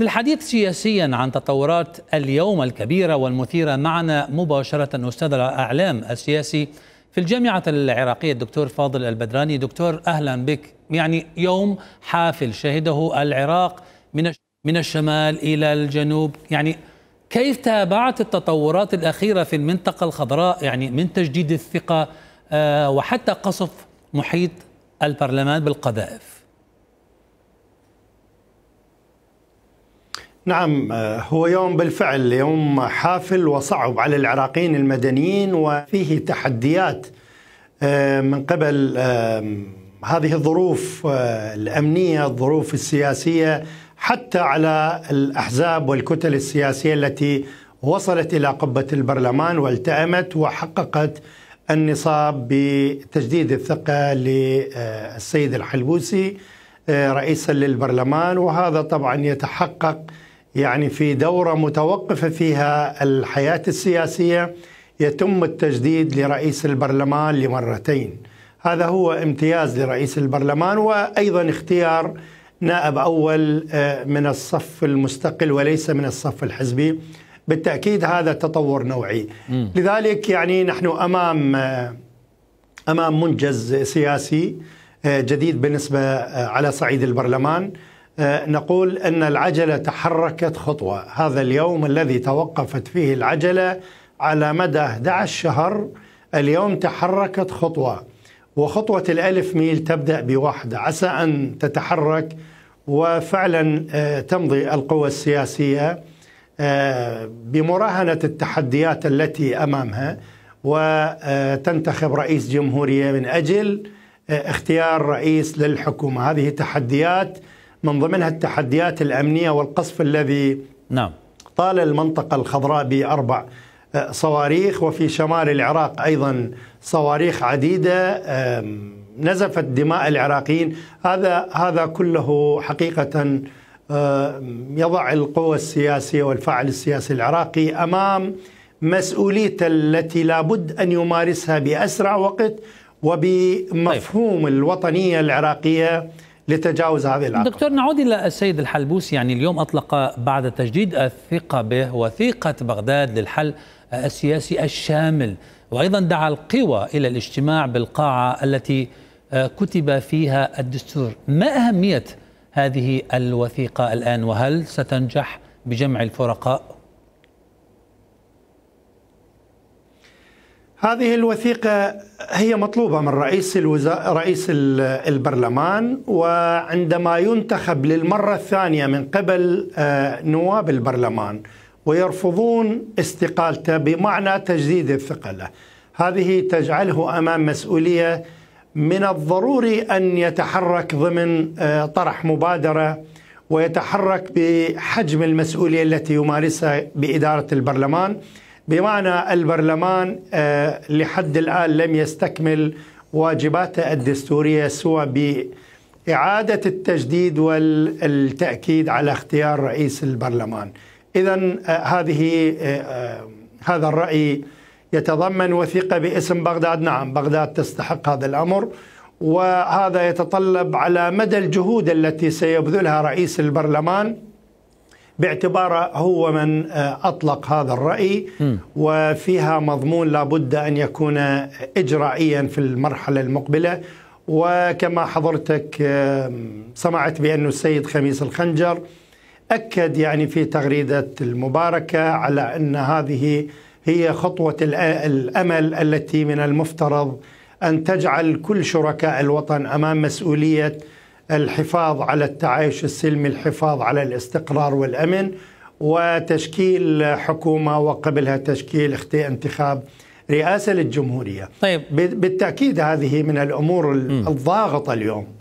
للحديث سياسيا عن تطورات اليوم الكبيرة والمثيرة معنا مباشرة أستاذ الإعلام السياسي في الجامعة العراقية الدكتور فاضل البدراني دكتور أهلا بك يعني يوم حافل شهده العراق من من الشمال إلى الجنوب يعني كيف تابعت التطورات الأخيرة في المنطقة الخضراء يعني من تجديد الثقة آه، وحتى قصف محيط البرلمان بالقذائف نعم هو يوم بالفعل يوم حافل وصعب على العراقيين المدنيين وفيه تحديات آه، من قبل آه، هذه الظروف آه، الامنيه، الظروف السياسيه، حتى على الاحزاب والكتل السياسيه التي وصلت الى قبه البرلمان والتأمت وحققت النصاب بتجديد الثقه للسيد الحلبوسي رئيسا للبرلمان وهذا طبعا يتحقق يعني في دوره متوقفه فيها الحياه السياسيه يتم التجديد لرئيس البرلمان لمرتين هذا هو امتياز لرئيس البرلمان وايضا اختيار نائب اول آه، من الصف المستقل وليس من الصف الحزبي بالتاكيد هذا تطور نوعي لذلك يعني نحن امام آه، امام منجز سياسي آه، جديد بالنسبه على صعيد البرلمان نقول ان العجله تحركت خطوه، هذا اليوم الذي توقفت فيه العجله على مدى 11 شهر اليوم تحركت خطوه وخطوه الالف ميل تبدا بواحده عسى ان تتحرك وفعلا آه، تمضي القوى السياسيه آه، بمراهنه التحديات التي امامها وتنتخب آه، رئيس جمهوريه من اجل اختيار رئيس للحكومه، هذه تحديات من ضمنها التحديات الأمنية والقصف الذي نعم طال المنطقة الخضراء بأربع آه، صواريخ وفي شمال العراق أيضا صواريخ عديدة نزفت دماء العراقيين هذا هذا كله حقيقة يضع القوى السياسية والفاعل السياسي العراقي أمام مسؤوليته التي لابد أن يمارسها بأسرع وقت وبمفهوم طيب. الوطنية العراقية لتجاوز هذه العقبة دكتور نعود إلى السيد الحلبوسي يعني اليوم أطلق بعد تجديد الثقة به وثيقة بغداد للحل السياسي الشامل وأيضا دعا القوى إلى الاجتماع بالقاعة التي آه، كتب فيها الدستور ما أهمية هذه الوثيقة الآن وهل ستنجح بجمع الفرقاء هذه الوثيقة هي مطلوبة من رئيس الوزا... رئيس البرلمان وعندما ينتخب للمرة الثانية من قبل آه، نواب البرلمان ويرفضون استقالته بمعنى تجديد الثقله. هذه تجعله امام مسؤوليه من الضروري ان يتحرك ضمن آه، طرح مبادره ويتحرك بحجم المسؤوليه التي يمارسها باداره البرلمان. بمعنى البرلمان آه، لحد الآن لم يستكمل واجباته الدستورية سوى بإعادة التجديد والتأكيد على اختيار رئيس البرلمان إذا آه، هذه آه، هذا الرأي يتضمن وثيقة باسم بغداد نعم بغداد تستحق هذا الأمر وهذا يتطلب على مدى الجهود التي سيبذلها رئيس البرلمان باعتباره هو من آه، أطلق هذا الرأي وفيها مضمون لابد أن يكون إجرائيا في المرحلة المقبلة وكما حضرتك آه، سمعت بأن السيد خميس الخنجر أكد يعني في تغريدة المباركة على أن هذه هي خطوة الأمل التي من المفترض أن تجعل كل شركاء الوطن أمام مسؤولية الحفاظ على التعايش السلمي الحفاظ على الاستقرار والأمن وتشكيل حكومة وقبلها تشكيل انتخاب رئاسة للجمهورية طيب. بالتأكيد هذه من الأمور الضاغطة اليوم